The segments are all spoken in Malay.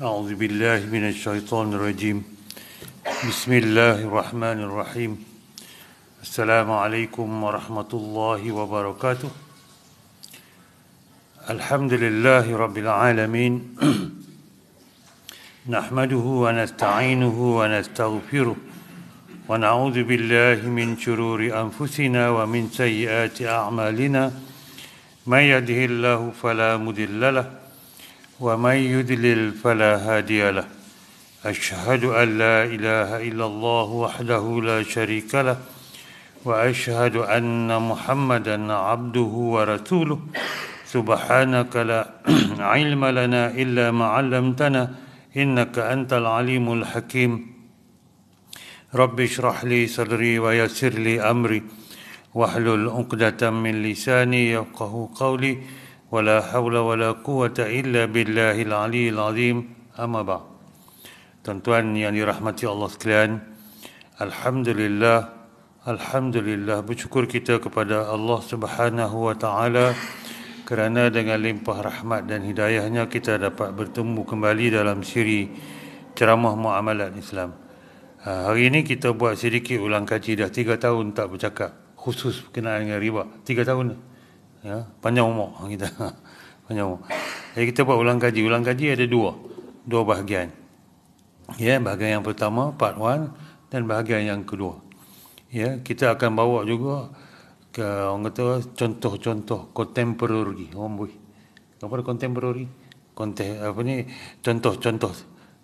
أعوذ بالله من الشيطان الرجيم بسم الله الرحمن الرحيم السلام عليكم ورحمة الله وبركاته الحمد لله رب العالمين نحمده ونستعينه ونستغفره ونعوذ بالله من شرور أنفسنا ومن سيئات أعمالنا من يهده الله فلا مضل له ومن يدلل فلا هادي له أشهد أن لا إله إلا الله وحده لا شريك له وأشهد أن محمدا عبده ورسوله سبحانك لا علم لنا إلا ما علمتنا إنك أنت العليم الحكيم رب اشرح لي صدري ويسر لي أمري واحلل عقدة من لساني يفقه قولي ولا حول ولا قوة إلا بالله العلي العظيم أما بعد Tuan-tuan yang dirahmati Allah sekalian Alhamdulillah Alhamdulillah bersyukur kita kepada Allah subhanahu wa ta'ala Kerana dengan limpah rahmat dan hidayahnya Kita dapat bertemu kembali dalam siri Ceramah Mu'amalat Islam ha, Hari ini kita buat sedikit ulang kaji Dah 3 tahun tak bercakap Khusus berkenaan dengan riba 3 tahun dah ya panjang umur kita panjang umur jadi kita buat ulang kaji ulang kaji ada dua dua bahagian ya bahagian yang pertama part 1 dan bahagian yang kedua ya kita akan bawa juga ke orang kata contoh-contoh contemporary orang boleh apa contemporary konteks apa ni contoh-contoh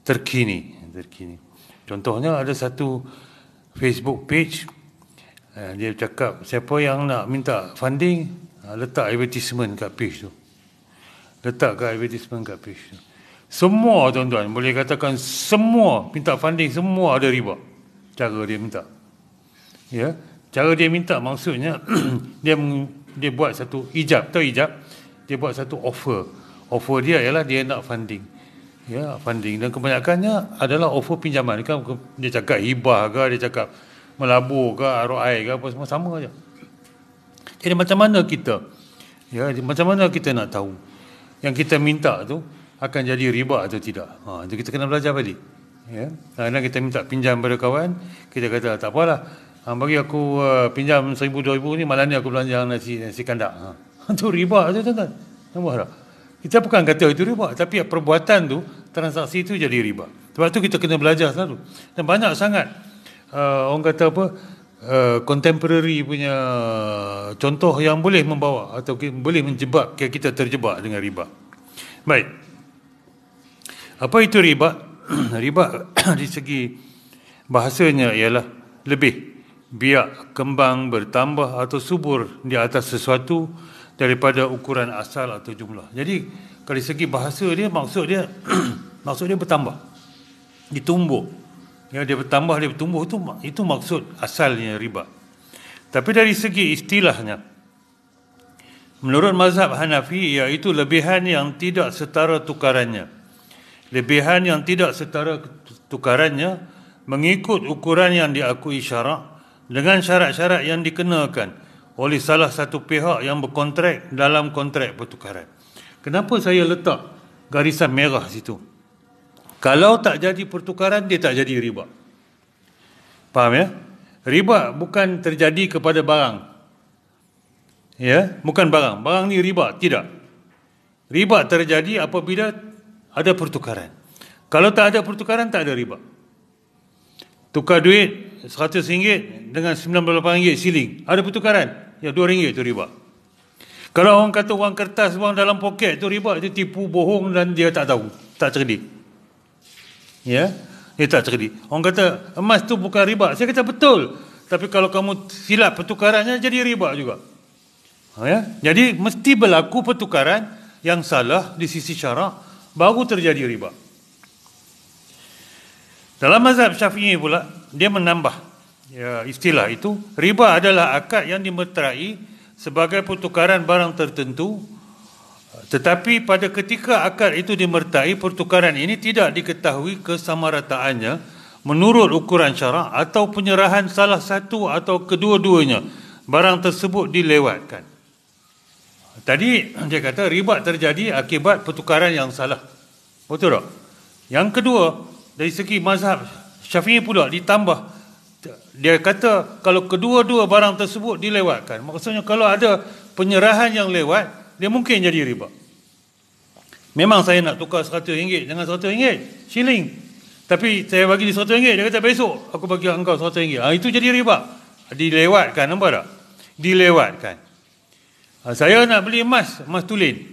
terkini terkini contohnya ada satu Facebook page eh, dia cakap siapa yang nak minta funding Ha, letak advertisement kat page tu. Letak kat advertisement kat page tu. Semua tuan-tuan boleh katakan semua minta funding semua ada riba. Cara dia minta. Ya. Cara dia minta maksudnya dia dia buat satu ijab, tahu ijab? Dia buat satu offer. Offer dia ialah dia nak funding ya funding dan kebanyakannya adalah offer pinjaman kan dia cakap hibah ke dia cakap melabur ke ROI ke apa semua sama aja jadi macam mana kita? Ya, macam mana kita nak tahu yang kita minta tu akan jadi riba atau tidak? Ha, itu kita kena belajar tadi. Ya. Kalau kita minta pinjam pada kawan, kita kata tak apalah. Ha, bagi aku uh, pinjam seribu, dua ribu ni, malam ni aku belanja nasi, nasi kandak. Ha. Itu riba tu tuan-tuan. Nampak tak? Kita bukan kata itu riba, tapi perbuatan tu, transaksi itu jadi riba. Sebab tu kita kena belajar selalu. Dan banyak sangat uh, orang kata apa, uh, contemporary punya contoh yang boleh membawa atau boleh menjebak kita terjebak dengan riba. Baik. Apa itu riba? riba di segi bahasanya ialah lebih biak kembang bertambah atau subur di atas sesuatu daripada ukuran asal atau jumlah. Jadi dari segi bahasa dia maksud dia maksud dia bertambah ditumbuh yang dia bertambah, dia bertumbuh itu itu maksud asalnya riba. Tapi dari segi istilahnya, menurut mazhab Hanafi iaitu lebihan yang tidak setara tukarannya. Lebihan yang tidak setara tukarannya mengikut ukuran yang diakui syarak dengan syarat-syarat yang dikenakan oleh salah satu pihak yang berkontrak dalam kontrak pertukaran. Kenapa saya letak garisan merah situ? Kalau tak jadi pertukaran, dia tak jadi riba. Faham ya? Riba bukan terjadi kepada barang. Ya, bukan barang. Barang ni riba, tidak. Riba terjadi apabila ada pertukaran. Kalau tak ada pertukaran, tak ada riba. Tukar duit RM100 dengan RM98 siling. Ada pertukaran? Ya, RM2 itu riba. Kalau orang kata wang kertas, wang dalam poket itu riba, itu tipu, bohong dan dia tak tahu. Tak cerdik. Ya. Dia tak terjadi. Orang kata emas tu bukan riba. Saya kata betul. Tapi kalau kamu silap pertukarannya jadi riba juga. Ha, ya. Jadi mesti berlaku pertukaran yang salah di sisi syarak baru terjadi riba. Dalam mazhab Syafi'i pula dia menambah ya, istilah itu riba adalah akad yang dimeterai sebagai pertukaran barang tertentu tetapi pada ketika akad itu dimertai, pertukaran ini tidak diketahui kesamarataannya menurut ukuran syarak atau penyerahan salah satu atau kedua-duanya barang tersebut dilewatkan. Tadi dia kata riba terjadi akibat pertukaran yang salah. Betul tak? Yang kedua, dari segi mazhab Syafi'i pula ditambah dia kata kalau kedua-dua barang tersebut dilewatkan. Maksudnya kalau ada penyerahan yang lewat, dia mungkin jadi riba. Memang saya nak tukar rm ringgit dengan rm ringgit shilling. Tapi saya bagi dia RM100, dia kata besok aku bagi engkau rm ringgit. Ha, itu jadi riba. Dilewatkan, nampak tak? Dilewatkan. Ha, saya nak beli emas, emas tulen.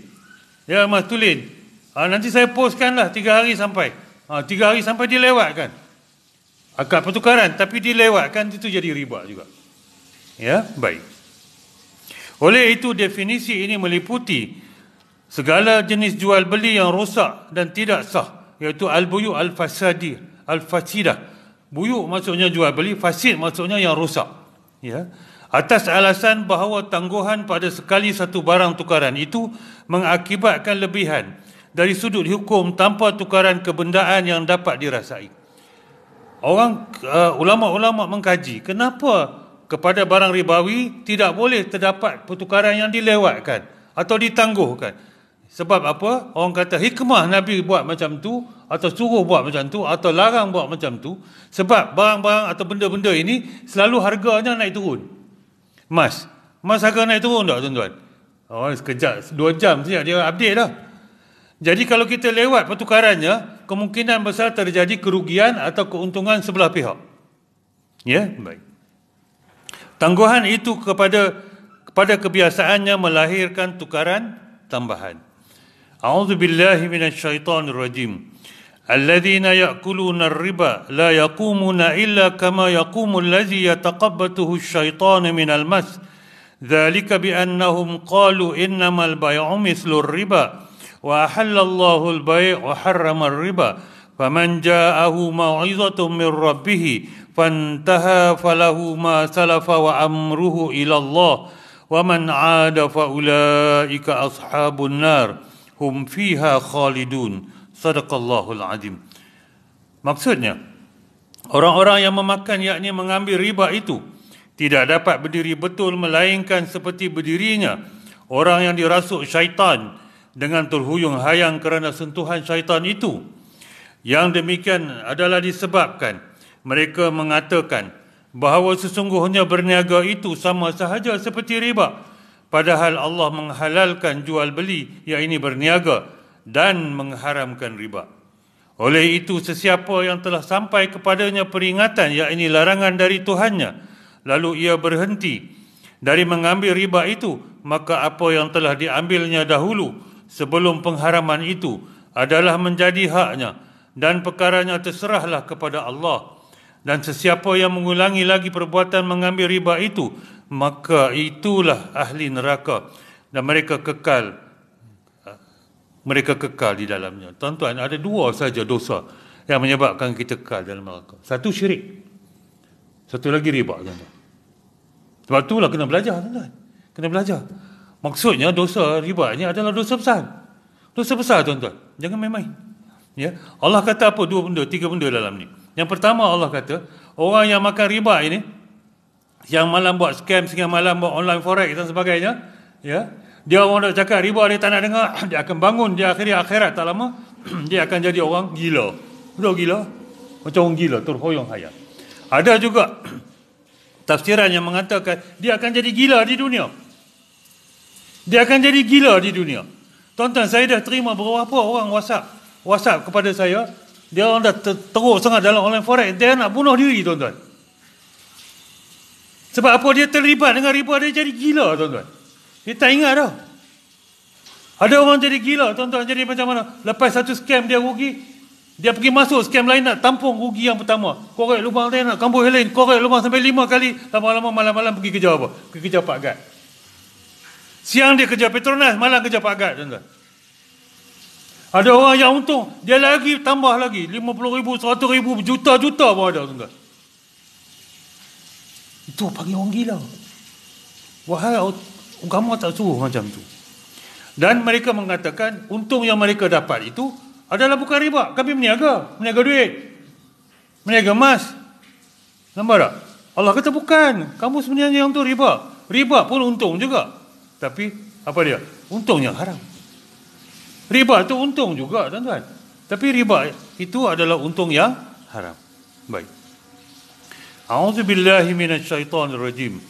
Ya, emas tulen. Ha, nanti saya postkan lah, tiga hari sampai. Ha, tiga hari sampai dilewatkan. Akad pertukaran, tapi dilewatkan itu jadi riba juga. Ya, baik. Oleh itu definisi ini meliputi segala jenis jual beli yang rosak dan tidak sah iaitu al-buyu al-fasadi al-fasidah. Buyu maksudnya jual beli, fasid maksudnya yang rosak. Ya. Atas alasan bahawa tangguhan pada sekali satu barang tukaran itu mengakibatkan lebihan dari sudut hukum tanpa tukaran kebendaan yang dapat dirasai. Orang uh, ulama-ulama mengkaji kenapa kepada barang ribawi tidak boleh terdapat pertukaran yang dilewatkan atau ditangguhkan. Sebab apa? Orang kata hikmah Nabi buat macam tu atau suruh buat macam tu atau larang buat macam tu sebab barang-barang atau benda-benda ini selalu harganya naik turun. Emas. Emas harga naik turun tak tuan-tuan? Oh, sekejap. Dua jam saja dia update dah. Jadi kalau kita lewat pertukarannya, kemungkinan besar terjadi kerugian atau keuntungan sebelah pihak. Ya, yeah? baik. Tangguhan itu kepada kepada kebiasaannya melahirkan tukaran tambahan. A'udzu billahi minasyaitonir rajim. Alladzina ya'kuluna riba la yaqumuna illa kama yaqumu allazi yataqabbathu asyaitanu minal mas. Dzalika biannahum qalu innamal bay'u mithlur riba wa ahallallahu al-bay'a wa harrama riba Faman ja'ahu maw'izatun min rabbihi فانتهى فله ما سلف وأمره إلى الله ومن عاد فأولئك أصحاب النار هم فيها خالدون صدق الله العظيم maksudnya orang-orang yang memakan yakni mengambil riba itu tidak dapat berdiri betul melainkan seperti berdirinya orang yang dirasuk syaitan dengan terhuyung hayang kerana sentuhan syaitan itu yang demikian adalah disebabkan mereka mengatakan bahawa sesungguhnya berniaga itu sama sahaja seperti riba. Padahal Allah menghalalkan jual beli yang ini berniaga dan mengharamkan riba. Oleh itu sesiapa yang telah sampai kepadanya peringatan yang ini larangan dari Tuhannya lalu ia berhenti dari mengambil riba itu maka apa yang telah diambilnya dahulu sebelum pengharaman itu adalah menjadi haknya dan perkaranya terserahlah kepada Allah dan sesiapa yang mengulangi lagi perbuatan mengambil riba itu maka itulah ahli neraka dan mereka kekal mereka kekal di dalamnya tuan-tuan ada dua saja dosa yang menyebabkan kita kekal dalam neraka satu syirik satu lagi riba kan sebab itulah kena belajar tuan-tuan kena belajar maksudnya dosa riba ini adalah dosa besar dosa besar tuan-tuan jangan main-main ya Allah kata apa dua benda tiga benda dalam ni yang pertama Allah kata, orang yang makan riba ini, yang malam buat scam, siang malam buat online forex dan sebagainya, ya, dia orang nak cakap riba dia tak nak dengar, dia akan bangun, dia akhirnya akhirat tak lama, dia akan jadi orang gila. Betul gila? Macam orang gila, terhoyong hayat. Ada juga tafsiran yang mengatakan dia akan jadi gila di dunia. Dia akan jadi gila di dunia. Tonton saya dah terima berapa orang WhatsApp WhatsApp kepada saya dia orang dah teruk sangat dalam online forex. Dia nak bunuh diri, tuan-tuan. Sebab apa dia terlibat dengan riba, dia jadi gila, tuan-tuan. Dia tak ingat dah. Ada orang jadi gila, tuan-tuan. Jadi macam mana? Lepas satu scam, dia rugi. Dia pergi masuk scam lain nak tampung rugi yang pertama. Korek lubang lain nak kambuh lain. Korek lubang sampai lima kali. Lama-lama malam-malam pergi kerja apa? Pergi kerja Pak Gat. Siang dia kerja Petronas, malam kerja Pak Gat, tuan-tuan. Ada orang yang untung, dia lagi tambah lagi. 50 ribu, 100 ribu, juta-juta pun ada. Tuan Itu panggil orang gila. Wahai agama tak suruh macam tu. Dan mereka mengatakan untung yang mereka dapat itu adalah bukan riba. Kami meniaga. Meniaga duit. Meniaga emas. Nampak tak? Allah kata bukan. Kamu sebenarnya yang tu riba. Riba pun untung juga. Tapi apa dia? Untungnya haram. Riba itu untung juga tuan-tuan. Tapi riba itu adalah untung yang haram. Baik. A'udzubillahi minasyaitonirrajim.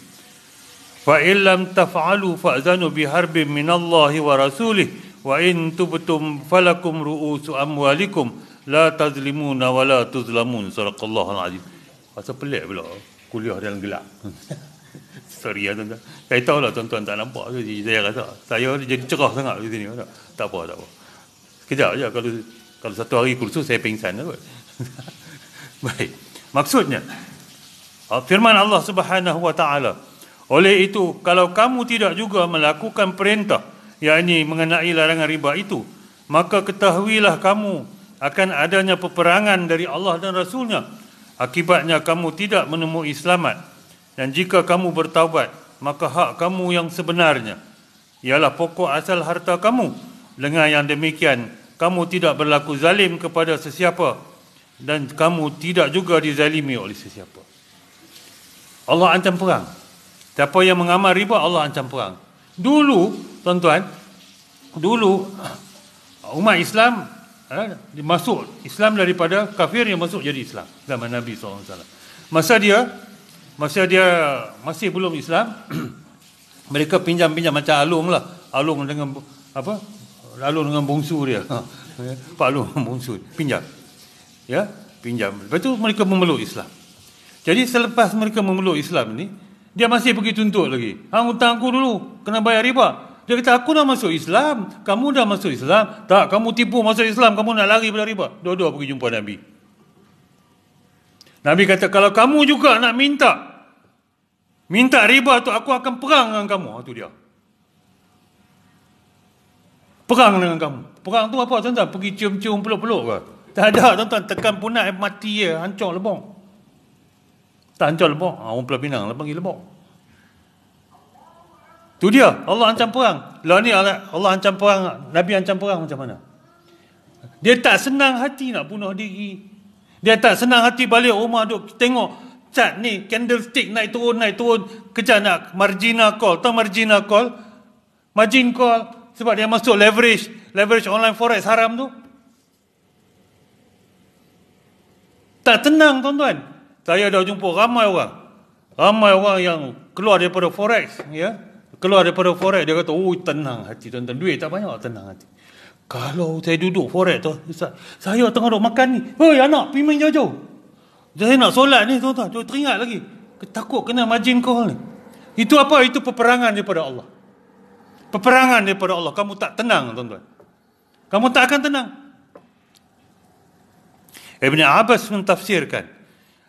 Fa illam taf'alu fa'zanu biharbin minallahi wa rasulih wa in tubtum falakum ru'usu amwalikum la tazlimuna wa la tuzlamun. Surah Allahu azim. Pasal pelik pula kuliah dalam gelap. sorry lah tuan-tuan. Saya tahu lah tuan-tuan tak nampak. tu saya kata, saya jadi cerah sangat di lah sini. Tak apa, tak apa. Sekejap je kalau kalau satu hari kursus saya pingsan lah kot. Baik. Maksudnya, ah, firman Allah subhanahu wa ta'ala. Oleh itu, kalau kamu tidak juga melakukan perintah, yakni mengenai larangan riba itu, maka ketahuilah kamu akan adanya peperangan dari Allah dan Rasulnya. Akibatnya kamu tidak menemui selamat dan jika kamu bertaubat, maka hak kamu yang sebenarnya ialah pokok asal harta kamu. Dengan yang demikian, kamu tidak berlaku zalim kepada sesiapa dan kamu tidak juga dizalimi oleh sesiapa. Allah ancam perang. Siapa yang mengamal riba, Allah ancam perang. Dulu, tuan-tuan, dulu umat Islam eh, masuk Islam daripada kafir yang masuk jadi Islam zaman Nabi SAW. Masa dia masa dia masih belum Islam mereka pinjam-pinjam macam Alung lah Alung dengan apa Alung dengan bongsu dia ha. Pak Alung bongsu pinjam ya pinjam lepas tu mereka memeluk Islam jadi selepas mereka memeluk Islam ni dia masih pergi tuntut lagi hang hutang aku dulu kena bayar riba dia kata aku dah masuk Islam kamu dah masuk Islam tak kamu tipu masuk Islam kamu nak lari pada riba dua-dua pergi jumpa Nabi Nabi kata kalau kamu juga nak minta minta riba tu aku akan perang dengan kamu ah, tu dia. Perang dengan kamu. Perang tu apa tuan-tuan? Pergi cium-cium peluk-peluk ke? Tak ada tuan-tuan, tekan punai mati ya, hancur lebong. Tak hancur lebong. Ha, orang Pulau Pinang lah panggil lebong. Tu dia, Allah ancam perang. Lah ni Allah ancam perang, Nabi ancam perang macam mana? Dia tak senang hati nak bunuh diri, di atas senang hati balik rumah duk tengok cat ni candlestick naik turun naik turun kejar nak margina call tak margina call margin call sebab dia masuk leverage leverage online forex haram tu tak tenang tuan-tuan saya dah jumpa ramai orang ramai orang yang keluar daripada forex ya keluar daripada forex dia kata oh tenang hati tuan-tuan duit tak banyak tenang hati kalau saya duduk forex tu, Ustaz, saya tengah duduk makan ni. Hei anak, pergi main jauh-jauh. Saya nak solat ni, tuan-tuan. Dia teringat lagi. Takut kena majin call ni. Itu apa? Itu peperangan daripada Allah. Peperangan daripada Allah. Kamu tak tenang, tuan-tuan. Kamu tak akan tenang. Ibn Abbas mentafsirkan.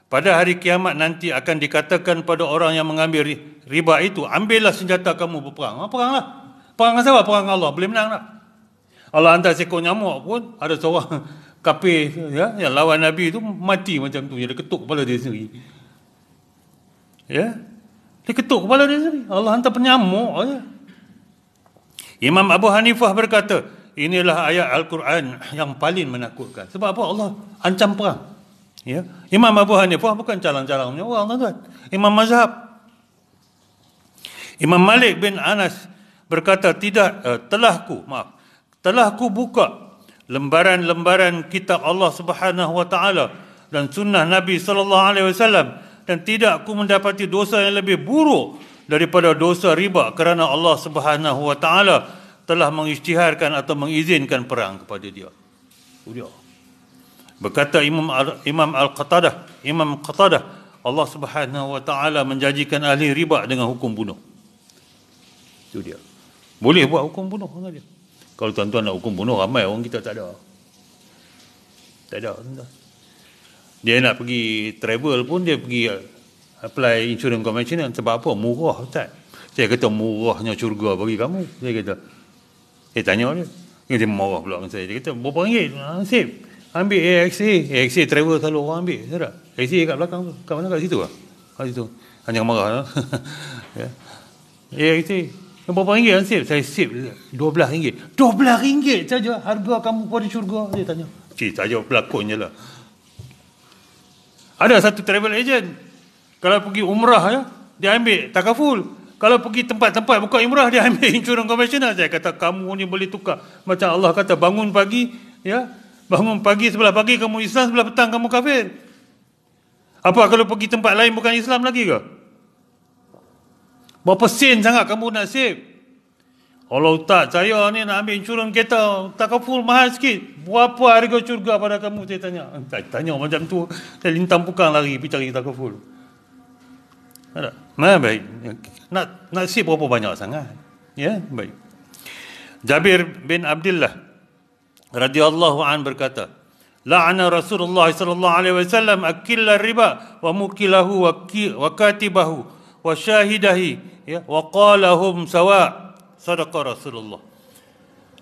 Pada hari kiamat nanti akan dikatakan pada orang yang mengambil riba itu. Ambillah senjata kamu berperang. Ha, peranglah. Perang dengan siapa? Perang Allah. Boleh menang tak? Allah hantar seekor nyamuk pun ada seorang kafir ya yang lawan nabi tu mati macam tu dia ketuk kepala dia sendiri. Ya. Dia ketuk kepala dia sendiri. Allah hantar penyamuk ya. Imam Abu Hanifah berkata, inilah ayat Al-Quran yang paling menakutkan. Sebab apa Allah ancam perang. Ya. Imam Abu Hanifah bukan calang-calang punya orang tuan-tuan. Imam mazhab Imam Malik bin Anas berkata tidak uh, eh, telahku maaf telah ku buka lembaran-lembaran kitab Allah Subhanahu wa taala dan sunnah Nabi sallallahu alaihi wasallam dan tidak ku mendapati dosa yang lebih buruk daripada dosa riba kerana Allah Subhanahu wa taala telah mengisytiharkan atau mengizinkan perang kepada dia. Dia Berkata Imam Al Imam Al-Qatadah, Imam Qatadah, Allah Subhanahu wa taala menjanjikan ahli riba dengan hukum bunuh. Itu dia. Boleh buat hukum bunuh dengan dia. Kalau tuan-tuan nak hukum bunuh ramai orang kita tak ada. Tak ada. Dia nak pergi travel pun dia pergi apply insurance convention sebab apa? Murah Ustaz. Saya kata murahnya syurga bagi kamu. Saya kata. Eh tanya dia. Dia marah pula dengan saya. Dia kata berapa ringgit? Nasib. Ambil AXA. AXA travel selalu orang ambil. Saya tak? AXA kat belakang tu. Kat mana? Kat situ lah. Kat situ. Hanya marah lah. ya. AXA. Ya. Berapa ringgit Ansip? Saya sip RM12. RM12 saja harga kamu pada syurga. Dia tanya. Cik, saja pelakon je lah. Ada satu travel agent. Kalau pergi umrah, ya, dia ambil takaful. Kalau pergi tempat-tempat bukan umrah, dia ambil insurans konvensional. Saya kata, kamu ni boleh tukar. Macam Allah kata, bangun pagi, ya, bangun pagi sebelah pagi kamu Islam, sebelah petang kamu kafir. Apa kalau pergi tempat lain bukan Islam lagi ke? Berapa sen sangat kamu nak save? Kalau tak, saya ni nak ambil insurans kereta. Takkan full mahal sikit. Berapa harga curga pada kamu? Saya tanya. Saya eh, tanya macam tu. Saya lintang pukang lari pergi cari takkan full. Ada. mana baik. Nak, nak save berapa banyak sangat. Ya, baik. Jabir bin Abdullah radhiyallahu an berkata, La'ana Rasulullah sallallahu alaihi wasallam akilla riba wa mukilahu wa katibahu wa syahidahi ya wa qalahum sawa sadaqa rasulullah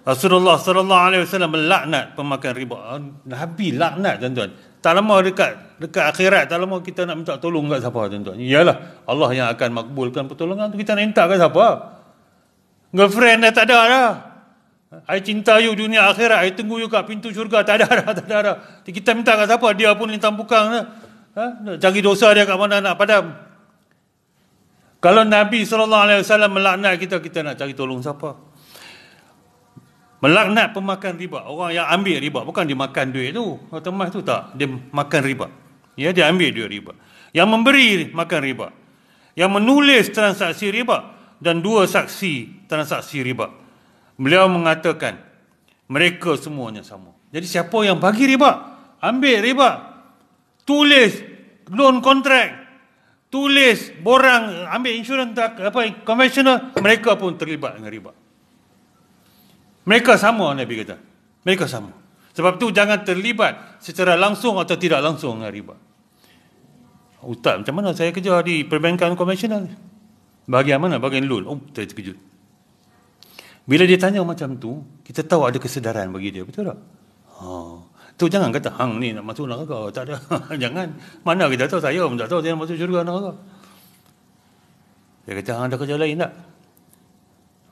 Rasulullah sallallahu alaihi wasallam melaknat pemakan riba. Ah, Nabi laknat tuan-tuan. Tak lama dekat dekat akhirat tak lama kita nak minta tolong kat siapa tuan-tuan. Iyalah Allah yang akan makbulkan pertolongan tu kita nak minta kat siapa? Girlfriend dah tak ada dah. I cinta you dunia akhirat, I tunggu you kat pintu syurga, tak ada dah, tak ada dah. Kita minta kat siapa? Dia pun lintang bukang dah. Ha? ha? cari dosa dia kat mana nak padam. Kalau Nabi SAW melaknat kita, kita nak cari tolong siapa? Melaknat pemakan riba. Orang yang ambil riba. Bukan dia makan duit tu. Otomah tu tak. Dia makan riba. Ya, dia ambil duit riba. Yang memberi makan riba. Yang menulis transaksi riba. Dan dua saksi transaksi riba. Beliau mengatakan, mereka semuanya sama. Jadi siapa yang bagi riba? Ambil riba. Tulis loan contract tulis, borang, ambil insurans tak apa konvensional mereka pun terlibat dengan riba. Mereka sama Nabi kata. Mereka sama. Sebab tu jangan terlibat secara langsung atau tidak langsung dengan riba. Ustaz, macam mana saya kerja di perbankan konvensional? Bahagian mana? Bahagian loan. Oh, saya terkejut. Bila dia tanya macam tu, kita tahu ada kesedaran bagi dia. Betul tak? Haa tu jangan kata hang ni nak masuk neraka tak ada jangan mana kita tahu saya pun tak tahu saya masuk syurga neraka dia kata hang ada kerja lain tak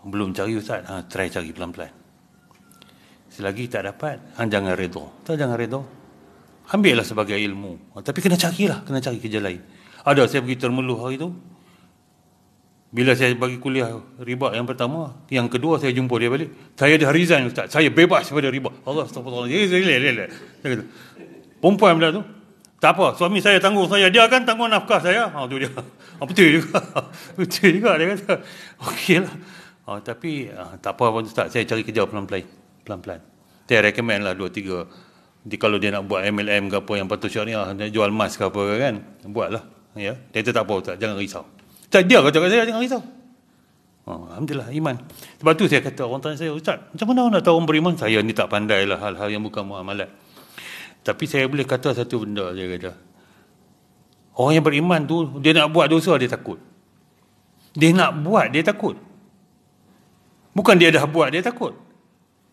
belum cari ustaz ha, try cari pelan-pelan selagi tak dapat hang jangan redo tak jangan redo ambillah sebagai ilmu tapi kena carilah kena cari kerja lain ada saya pergi termeluh hari tu bila saya bagi kuliah riba yang pertama, yang kedua saya jumpa dia balik. Saya dah resign ustaz. Saya bebas daripada riba. Allah astagfirullah. Perempuan pula tu. Tak apa, suami saya tanggung saya. Dia akan tanggung nafkah saya. Ha, tu dia. Ha, betul juga. betul juga dia kata. Okey lah. Ha, tapi tak apa pun ustaz. Saya cari kerja pelan-pelan. Pelan-pelan. Saya recommend lah dua, tiga. Di kalau dia nak buat MLM ke apa yang patut syariah. Dia jual emas ke apa kan. Buatlah. Ya. Dia kata tak apa ustaz. Jangan risau. Ustaz dia kata saya jangan risau. Oh, Alhamdulillah iman. Sebab tu saya kata orang tanya saya Ustaz macam mana orang nak tahu orang beriman saya ni tak pandai lah hal-hal yang bukan muamalat. Tapi saya boleh kata satu benda saya kata. Orang yang beriman tu dia nak buat dosa dia takut. Dia nak buat dia takut. Bukan dia dah buat dia takut.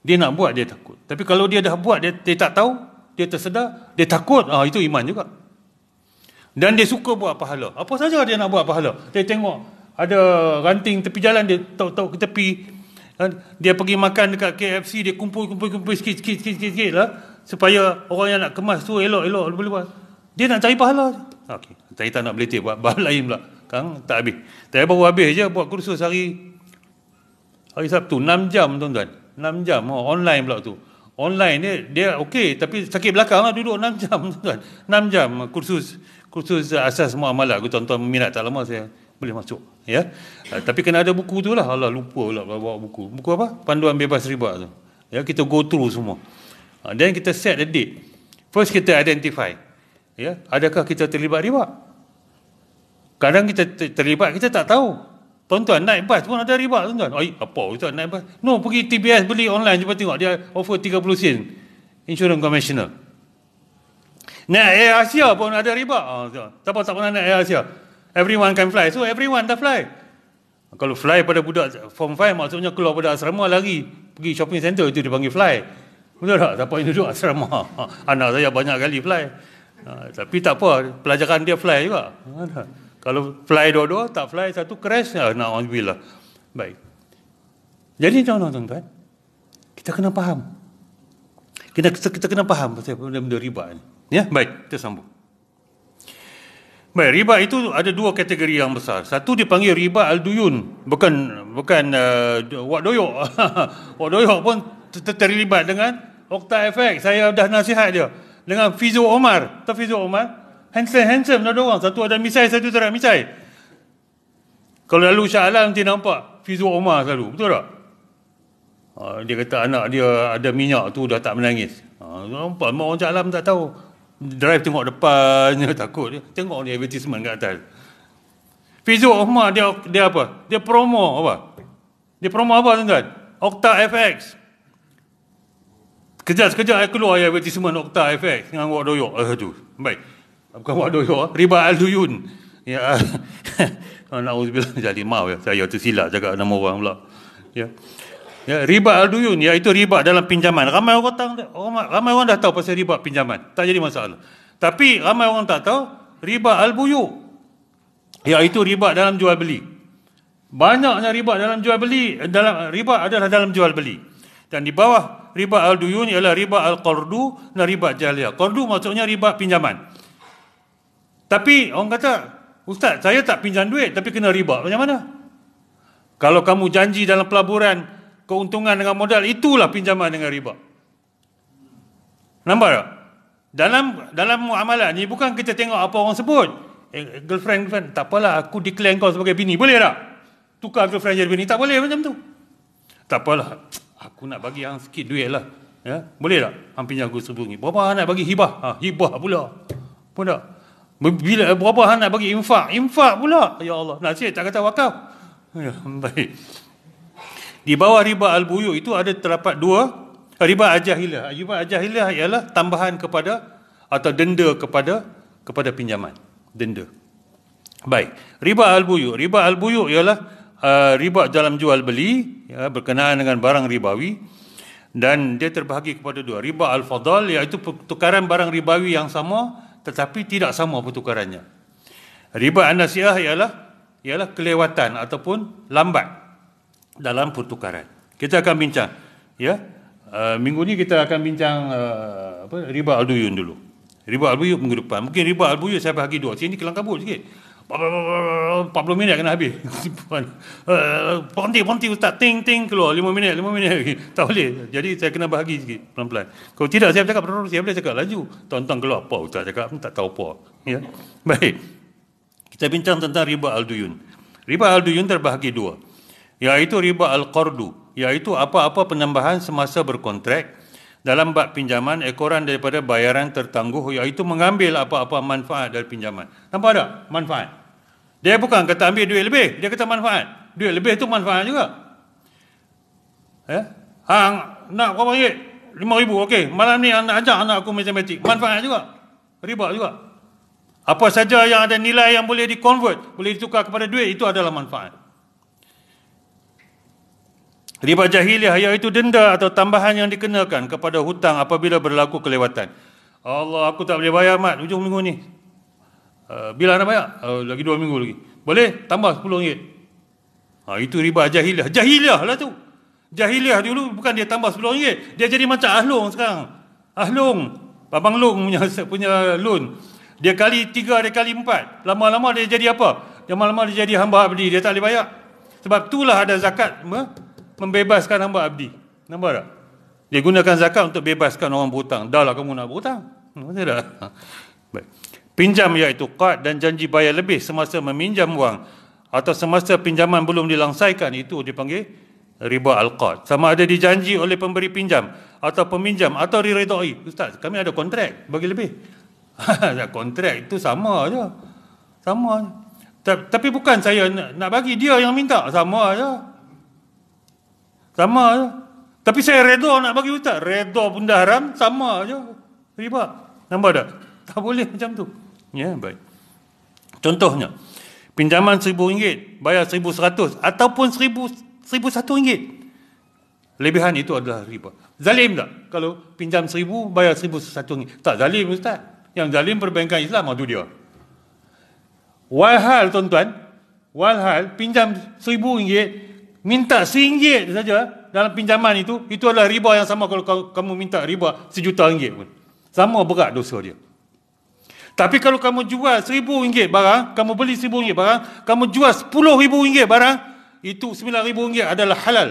Dia nak buat dia takut. Tapi kalau dia dah buat dia, dia tak tahu dia tersedar, dia takut, ah itu iman juga. Dan dia suka buat pahala. Apa saja dia nak buat pahala. Dia tengok ada ranting tepi jalan dia tok-tok ke tepi. Kan? Dia pergi makan dekat KFC dia kumpul-kumpul-kumpul sikit-sikit sikit-sikit lah supaya orang yang nak kemas tu elok-elok boleh buat. Dia nak cari pahala. Okey. Saya tak nak beli tip buat bahan lain pula. Kang tak habis. Tapi baru habis je buat kursus hari hari Sabtu 6 jam tuan-tuan. 6 jam oh, online pula tu. Online ni dia, dia okey tapi sakit belakang lah duduk 6 jam tuan-tuan. 6 jam kursus kursus asas muamalah aku tuan-tuan minat tak lama saya boleh masuk ya uh, tapi kena ada buku tu lah Allah lupa pula bawa buku buku apa panduan bebas riba tu ya kita go through semua dan ah, uh, kita set the date first kita identify ya adakah kita terlibat riba kadang kita terlibat kita tak tahu Tuan-tuan, naik bas pun ada riba, tuan-tuan. Ay, apa tuan naik bas? No, pergi TBS beli online, cuba tengok. Dia offer 30 sen. Insurance commissioner. Naik Air Asia pun ada riba. Oh, so. Siapa tak pernah naik Air Asia? Everyone can fly. So everyone dah fly. Kalau fly pada budak form 5 maksudnya keluar pada asrama lagi Pergi shopping centre itu dipanggil fly. Betul tak? Siapa yang duduk asrama. Anak saya banyak kali fly. Ha, tapi tak apa. Pelajaran dia fly juga. Ha, Kalau fly dua-dua, tak fly satu crash. Ya, nak on lah. Baik. Jadi tuan-tuan, kita kena faham. Kita, kita kena faham pasal benda-benda riba ni. Ya, baik, kita sambung. Baik, riba itu ada dua kategori yang besar. Satu dipanggil riba al-duyun, bukan bukan uh, wak doyok. wak doyok pun terlibat dengan Okta FX. Saya dah nasihat dia dengan Fizu Omar. Tak Fizu Omar? Hansen Hansen, Ada lah orang. Satu ada misai, satu tak ada misai. Kalau lalu Shah Alam, dia nampak Fizu Omar selalu. Betul tak? Ah, dia kata anak dia ada minyak tu dah tak menangis. Ah, nampak. Orang Shah Alam tak tahu drive tengok depan takut dia tengok ni advertisement kat atas Fizu Omar dia dia apa dia promo apa dia promo apa tuan-tuan Octa FX kejap sekejap aku eh, keluar ya advertisement Octa FX dengan Wak Doyok eh, tu baik bukan Wak Doyok eh. Riba Al-Duyun ya nak uzbil jadi mau ya saya tu tersilap cakap nama orang pula ya yeah. Ya, riba al-duyun iaitu riba dalam pinjaman. Ramai orang tak, ramai, ramai orang dah tahu pasal riba pinjaman. Tak jadi masalah. Tapi ramai orang tak tahu riba al-buyu. Iaitu riba dalam jual beli. Banyaknya riba dalam jual beli dalam riba adalah dalam jual beli. Dan di bawah riba al-duyun ialah riba al-qardu dan riba jahiliyah. Qardu maksudnya riba pinjaman. Tapi orang kata, "Ustaz, saya tak pinjam duit tapi kena riba. Macam mana?" Kalau kamu janji dalam pelaburan, keuntungan dengan modal itulah pinjaman dengan riba. Nampak tak? Dalam dalam muamalat ni bukan kita tengok apa orang sebut. Eh, girlfriend, girlfriend, tak apalah aku declare kau sebagai bini. Boleh tak? Tukar girlfriend jadi bini. Tak boleh macam tu. Tak apalah. Aku nak bagi hang sikit duit lah. Ya? Boleh tak? Hang pinjam aku sebut ni. Berapa nak bagi hibah? Ha, hibah pula. Pun tak? Bila, berapa nak bagi infak? Infak pula. Ya Allah. Nasib tak kata wakaf. Ya, baik. Di bawah riba al-buyu itu ada terdapat dua riba ajahilah. Riba ajahilah ialah tambahan kepada atau denda kepada kepada pinjaman. Denda. Baik. Riba al-buyu. Riba al-buyu ialah uh, riba dalam jual beli ya, berkenaan dengan barang ribawi dan dia terbahagi kepada dua. Riba al-fadal iaitu pertukaran barang ribawi yang sama tetapi tidak sama pertukarannya. Riba an-nasiah ialah ialah kelewatan ataupun lambat dalam pertukaran. Kita akan bincang ya. Uh, minggu ni kita akan bincang uh, apa riba alduyun dulu. Riba al alduyun minggu depan. Mungkin riba al alduyun saya bagi dua. Sini kelang kabut sikit. 40 minit kena habis. Eh, berhenti, berhenti Ustaz. Ting, ting, keluar. 5 minit, 5 minit. Tak boleh. Jadi saya kena bahagi sikit pelan-pelan. Kalau tidak, saya cakap, saya boleh cakap laju. Tonton keluar apa Ustaz cakap. Tak tahu apa. Ya? Baik. Kita bincang tentang riba al-duyun. Riba al-duyun terbahagi dua iaitu riba al-qardu, iaitu apa-apa penambahan semasa berkontrak dalam bab pinjaman ekoran daripada bayaran tertangguh iaitu mengambil apa-apa manfaat dari pinjaman. Nampak tak? Manfaat. Dia bukan kata ambil duit lebih, dia kata manfaat. Duit lebih tu manfaat juga. Ya. Eh? Hang nak berapa ringgit? 5000. Okey, malam ni anak ajak anak aku matematik. Manfaat juga. Riba juga. Apa saja yang ada nilai yang boleh dikonvert, boleh ditukar kepada duit itu adalah manfaat. Riba jahiliah iaitu denda atau tambahan yang dikenakan kepada hutang apabila berlaku kelewatan. Allah aku tak boleh bayar mat hujung minggu ni. Uh, bila nak bayar? Eh, lagi dua minggu lagi. Boleh? Tambah sepuluh ringgit. Ha, itu riba jahiliah. Jahiliah lah tu. Jahiliah dulu bukan dia tambah sepuluh ringgit. Dia jadi macam ahlung sekarang. Ahlung. Abang Long punya, punya loan. Dia kali tiga, dia kali empat. Lama-lama dia jadi apa? Lama-lama dia jadi hamba abdi. Dia tak boleh bayar. Sebab itulah ada zakat membebaskan hamba abdi. Nampak tak? Dia gunakan zakat untuk bebaskan orang berhutang. Dahlah kamu nak berhutang. Hmm, mana tak? Baik. Pinjam iaitu kad dan janji bayar lebih semasa meminjam wang atau semasa pinjaman belum dilangsaikan itu dipanggil riba al-qad. Sama ada dijanji oleh pemberi pinjam atau peminjam atau diridai. Ustaz, kami ada kontrak bagi lebih. Ya, kontrak itu sama aja. Sama. Tapi bukan saya nak bagi dia yang minta. Sama aja. Sama je. Tapi saya redor nak bagi hutang, Redor pun dah haram, sama je. Riba. Nampak tak? Tak boleh macam tu. Ya, yeah, baik. Contohnya, pinjaman seribu ringgit, bayar seribu seratus ataupun seribu, seribu satu ringgit. Lebihan itu adalah riba. Zalim tak? Kalau pinjam seribu, bayar seribu satu Tak zalim ustaz. Yang zalim perbankan Islam, itu dia. Walhal tuan-tuan, walhal pinjam seribu ringgit, minta seringgit saja dalam pinjaman itu, itu adalah riba yang sama kalau kamu minta riba sejuta ringgit pun. Sama berat dosa dia. Tapi kalau kamu jual seribu ringgit barang, kamu beli seribu ringgit barang, kamu jual sepuluh ribu ringgit barang, itu sembilan ribu ringgit adalah halal.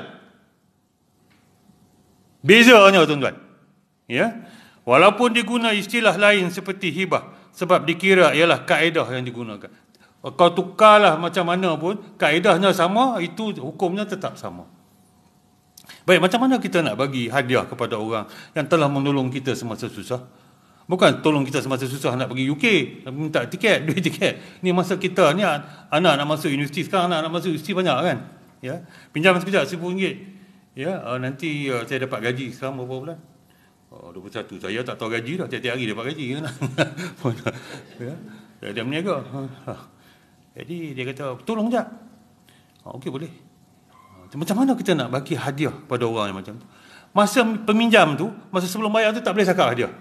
Bezanya tuan-tuan. Ya? Walaupun diguna istilah lain seperti hibah, sebab dikira ialah kaedah yang digunakan kau tukarlah macam mana pun kaedahnya sama itu hukumnya tetap sama baik macam mana kita nak bagi hadiah kepada orang yang telah menolong kita semasa susah bukan tolong kita semasa susah nak pergi UK minta tiket duit tiket ni masa kita ni anak nak masuk universiti sekarang anak nak masuk universiti banyak kan ya pinjam sekejap RM1000 ya uh, nanti uh, saya dapat gaji sekarang berapa bulan oh, 21 saya tak tahu gaji dah tiap-tiap hari dapat gaji kan? ya dia meniaga ha. ha. Jadi dia kata tolong jap. Ha, Okey boleh. Ah, macam mana kita nak bagi hadiah pada orang yang macam tu? Masa peminjam tu, masa sebelum bayar tu tak boleh cakap hadiah.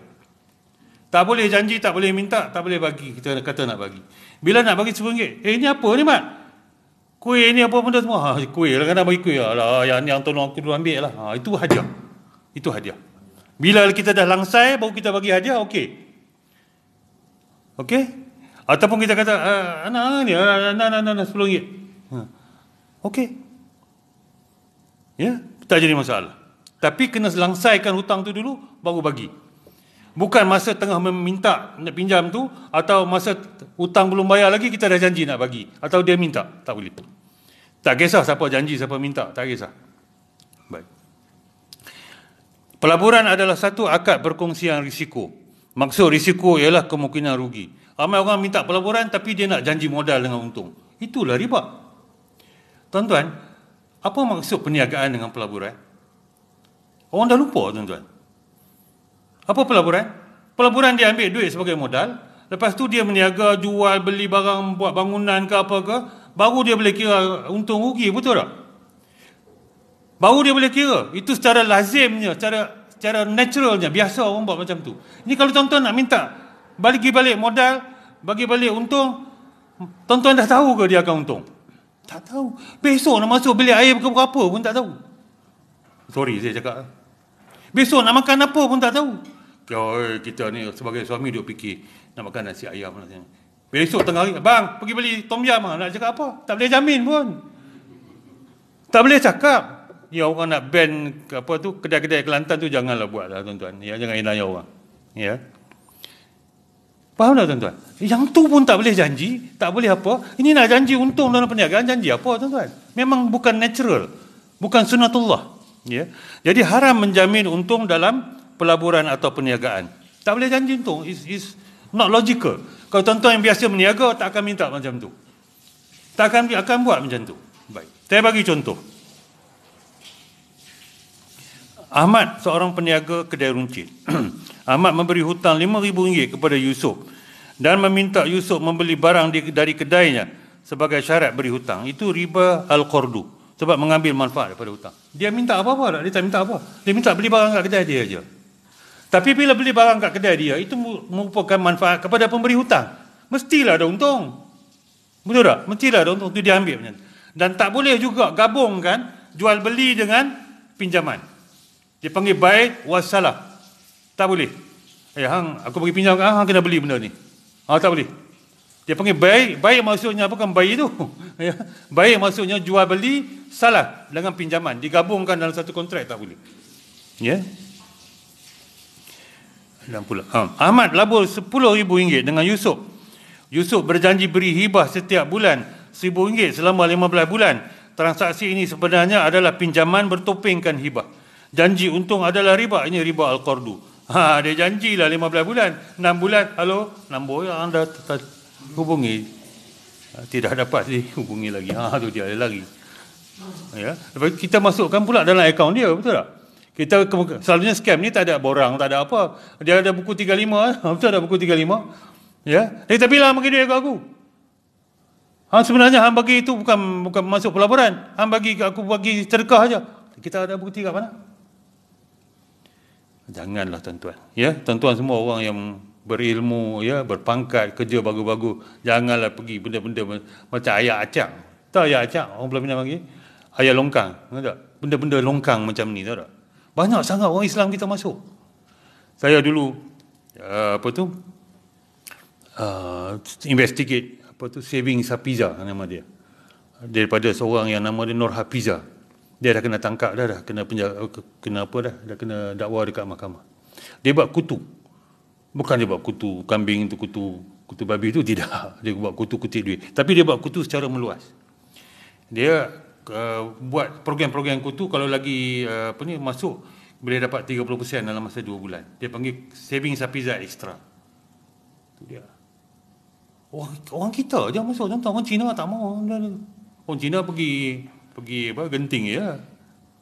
Tak boleh janji, tak boleh minta, tak boleh bagi. Kita kata nak bagi. Bila nak bagi RM10? Eh ni apa ni Mat? Kuih ni apa benda semua? Ha, kuih lah kan nak bagi kuih. Alah, yang ni yang tolong aku dulu ambil lah. Ha, itu hadiah. Itu hadiah. Bila kita dah langsai, baru kita bagi hadiah, okey. Okey? Ataupun kita kata, ah, anak ah, ni, anak, ah, anak, anak, sepuluh ringgit. Ha. Okey. Ya, tak jadi masalah. Tapi kena selangsaikan hutang tu dulu, baru bagi. Bukan masa tengah meminta nak pinjam tu, atau masa hutang belum bayar lagi, kita dah janji nak bagi. Atau dia minta, tak boleh. Tak kisah siapa janji, siapa minta, tak kisah. Baik. Pelaburan adalah satu akad perkongsian risiko. Maksud risiko ialah kemungkinan rugi. Ramai orang minta pelaburan tapi dia nak janji modal dengan untung. Itulah riba. Tuan-tuan, apa maksud perniagaan dengan pelaburan? Orang dah lupa tuan-tuan. Apa pelaburan? Pelaburan dia ambil duit sebagai modal. Lepas tu dia meniaga, jual, beli barang, buat bangunan ke apa ke. Baru dia boleh kira untung rugi, betul tak? Baru dia boleh kira. Itu secara lazimnya, secara secara naturalnya. Biasa orang buat macam tu. Ini kalau tuan-tuan nak minta bagi balik modal, bagi balik untung. Tuan-tuan dah tahu ke dia akan untung? Tak tahu. Besok nak masuk beli air ke berapa pun tak tahu. Sorry saya cakap. Besok nak makan apa pun tak tahu. Ya, eh, kita ni sebagai suami dia fikir nak makan nasi ayam. pun. Lah. Besok tengah hari, bang pergi beli tom yam lah. Nak cakap apa? Tak boleh jamin pun. Tak boleh cakap. Ya orang nak ban apa tu kedai-kedai Kelantan tu janganlah buat lah tuan-tuan. Ya jangan hilang orang. Ya. Faham tak tuan-tuan? Yang tu pun tak boleh janji. Tak boleh apa. Ini nak janji untung dalam perniagaan. Janji apa tuan-tuan? Memang bukan natural. Bukan sunatullah. Ya? Jadi haram menjamin untung dalam pelaburan atau perniagaan. Tak boleh janji untung. It's, it's not logical. Kalau tuan-tuan yang biasa meniaga tak akan minta macam tu. Tak akan, akan buat macam tu. Baik. Saya bagi contoh. Ahmad seorang peniaga kedai runcit. Ahmad memberi hutang RM5,000 kepada Yusuf dan meminta Yusuf membeli barang dari kedainya sebagai syarat beri hutang. Itu riba Al-Qurdu. Sebab mengambil manfaat daripada hutang. Dia minta apa-apa tak? Dia tak minta apa. Dia minta beli barang kat kedai dia saja. Tapi bila beli barang kat kedai dia, itu merupakan manfaat kepada pemberi hutang. Mestilah ada untung. Betul tak? Mestilah ada untung. Itu dia ambil Dan tak boleh juga gabungkan jual beli dengan pinjaman. Dia panggil baik wasalah. Tak boleh. Eh hang, aku bagi pinjam kat hang kena beli benda ni. Ha tak boleh. Dia panggil baik, baik maksudnya apa kan baik tu? Ya. baik maksudnya jual beli salah dengan pinjaman digabungkan dalam satu kontrak tak boleh. Ya. Dan pula. Ha. Ahmad labur RM10,000 dengan Yusuf. Yusuf berjanji beri hibah setiap bulan RM1,000 selama 15 bulan. Transaksi ini sebenarnya adalah pinjaman bertopengkan hibah. Janji untung adalah riba. Ini riba Al-Qardu. Ha, dia janjilah 15 bulan. 6 bulan, halo, nombor yang anda hubungi. Ha, tidak dapat dihubungi lagi. Ha, tu dia, dia lari. Ya. Lepas kita masukkan pula dalam akaun dia, betul tak? Kita selalunya scam ni tak ada borang, tak ada apa. Dia ada buku 35, eh? ha, betul ada buku 35. Ya. Eh, lah, dia kata, bila bagi duit kat aku? Ha, sebenarnya hamba bagi itu bukan bukan masuk pelaburan. Hamba bagi aku bagi sedekah aja. Kita ada buku 3 mana? Janganlah tuan-tuan. Ya, tuan-tuan semua orang yang berilmu, ya, berpangkat, kerja bagus-bagus, janganlah pergi benda-benda macam ayah acak. Tahu ayah acak orang Pulau Pinang panggil? ayah longkang, tahu tak? Benda-benda longkang macam ni, tahu tak? Banyak sangat orang Islam kita masuk. Saya dulu ya, apa tu? Uh, investigate apa tu saving Sapiza nama dia. Daripada seorang yang nama dia Nur Hafiza dia dah kena tangkap dah dah kena penjara kena apa dah dah kena dakwa dekat mahkamah dia buat kutu bukan dia buat kutu kambing itu kutu kutu babi itu tidak dia buat kutu kutip duit tapi dia buat kutu secara meluas dia uh, buat program-program kutu kalau lagi uh, apa ni masuk boleh dapat 30% dalam masa 2 bulan dia panggil saving sapiza ekstra. itu dia orang, orang kita dia masuk orang Cina tak mau orang Cina pergi pergi apa genting ya.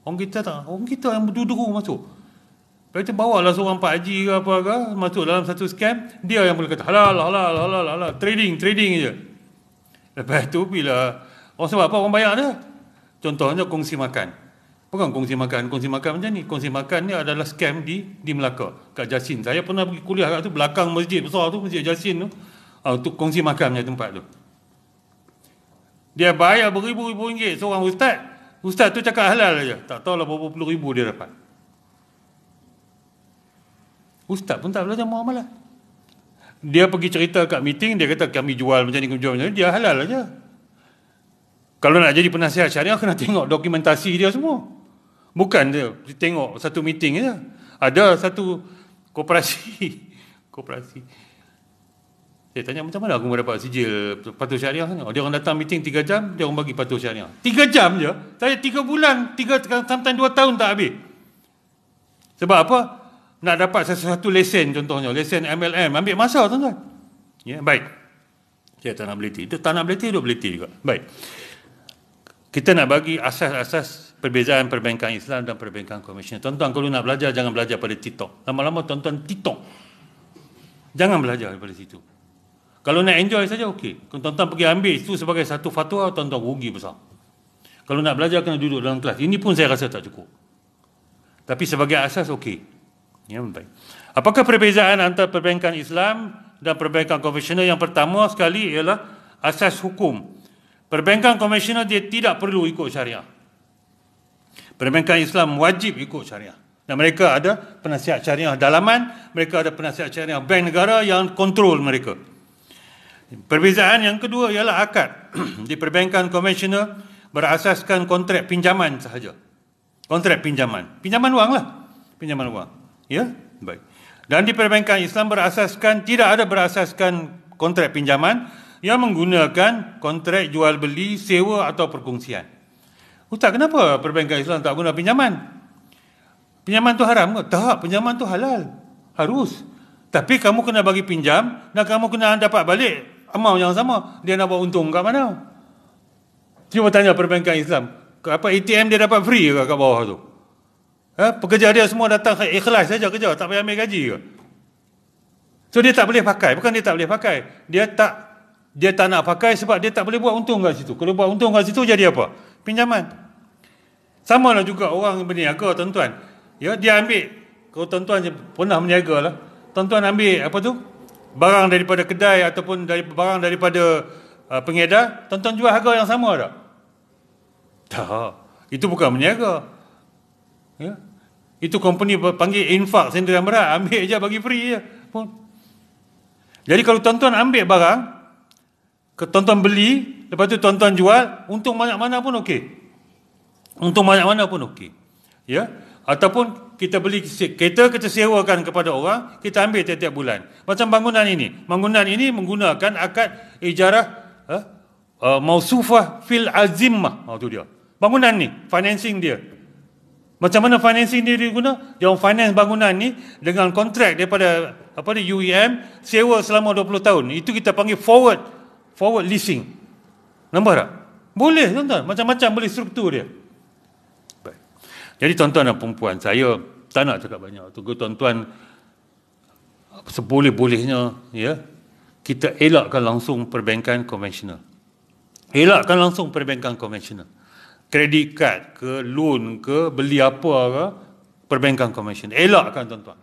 Orang kita tak, orang kita yang duduk masuk. Lepas tu bawa lah seorang Pak Haji ke apa ke masuk dalam satu scam, dia yang boleh kata halal, halal, halal, halal, trading, trading je. Lepas tu bila, orang oh, sebab apa orang bayar dia? Contohnya kongsi makan. Bukan kongsi makan, kongsi makan macam ni. Kongsi makan ni adalah scam di di Melaka, kat Jasin. Saya pernah pergi kuliah kat tu, belakang masjid besar tu, masjid Jasin tu. Ah, tu kongsi makan macam tempat tu. Dia bayar beribu-ribu ringgit seorang ustaz. Ustaz tu cakap halal aja. Tak tahulah berapa puluh ribu dia dapat. Ustaz pun tak belajar muamalah. Dia pergi cerita kat meeting, dia kata kami jual macam ni, kami jual macam ni. Dia halal aja. Kalau nak jadi penasihat syariah, kena tengok dokumentasi dia semua. Bukan dia, dia tengok satu meeting aja. Ada satu koperasi. koperasi. Saya tanya macam mana aku boleh dapat sijil patuh syariah ni? dia orang datang meeting 3 jam, dia orang bagi patuh syariah. 3 jam je? Saya 3 bulan, 3 sampai 2 tahun tak habis. Sebab apa? Nak dapat sesuatu lesen contohnya, lesen MLM ambil masa tuan-tuan. Ya, baik. Saya tak nak beliti. Dia tak nak beliti, duk beliti juga. Baik. Kita nak bagi asas-asas perbezaan perbankan Islam dan perbankan komersial. Tuan-tuan kalau nak belajar jangan belajar pada TikTok. Lama-lama tuan-tuan TikTok. Jangan belajar daripada situ. Kalau nak enjoy saja okey. Kalau tuan pergi ambil itu sebagai satu fatwa tuan-tuan rugi besar. Kalau nak belajar kena duduk dalam kelas. Ini pun saya rasa tak cukup. Tapi sebagai asas okey. Ya, baik. Apakah perbezaan antara perbankan Islam dan perbankan konvensional yang pertama sekali ialah asas hukum. Perbankan konvensional dia tidak perlu ikut syariah. Perbankan Islam wajib ikut syariah. Dan mereka ada penasihat syariah dalaman, mereka ada penasihat syariah bank negara yang kontrol mereka. Perbezaan yang kedua ialah akad di perbankan konvensional berasaskan kontrak pinjaman sahaja. Kontrak pinjaman. Pinjaman wang lah. Pinjaman wang. Ya? Baik. Dan di perbankan Islam berasaskan, tidak ada berasaskan kontrak pinjaman yang menggunakan kontrak jual beli, sewa atau perkongsian. Ustaz, kenapa perbankan Islam tak guna pinjaman? Pinjaman tu haram ke? Tak, pinjaman tu halal. Harus. Tapi kamu kena bagi pinjam dan kamu kena dapat balik amount yang sama dia nak buat untung kat mana Cuma tanya perbankan Islam apa ATM dia dapat free ke kat bawah tu ha? pekerja dia semua datang ikhlas saja kerja tak payah ambil gaji ke so dia tak boleh pakai bukan dia tak boleh pakai dia tak dia tak nak pakai sebab dia tak boleh buat untung kat situ kalau buat untung kat situ jadi apa pinjaman sama lah juga orang berniaga tuan-tuan ya dia ambil kalau tuan-tuan pernah berniaga lah tuan-tuan ambil apa tu barang daripada kedai ataupun dari barang daripada uh, pengedar, tuan-tuan jual harga yang sama tak? Tak. Itu bukan meniaga. Ya? Itu company panggil infak sendiri yang berat. Ambil je bagi free je. Pun. Jadi kalau tuan-tuan ambil barang, ke tuan-tuan beli, lepas tu tuan-tuan jual, untung banyak mana pun okey. Untung banyak mana pun okey. Ya? Ataupun kita beli kereta kita sewakan kepada orang kita ambil tiap-tiap bulan macam bangunan ini bangunan ini menggunakan akad ijarah eh, uh, mausufah fil azimah oh, ha, tu dia bangunan ni financing dia macam mana financing dia diguna dia orang finance bangunan ni dengan kontrak daripada apa ni UEM sewa selama 20 tahun itu kita panggil forward forward leasing nampak tak boleh tuan-tuan macam-macam boleh struktur dia jadi tuan-tuan dan perempuan saya tak nak cakap banyak tunggu tuan-tuan seboleh-bolehnya ya kita elakkan langsung perbankan konvensional elakkan langsung perbankan konvensional kredit kad ke loan ke beli apa ke perbankan konvensional elakkan tuan-tuan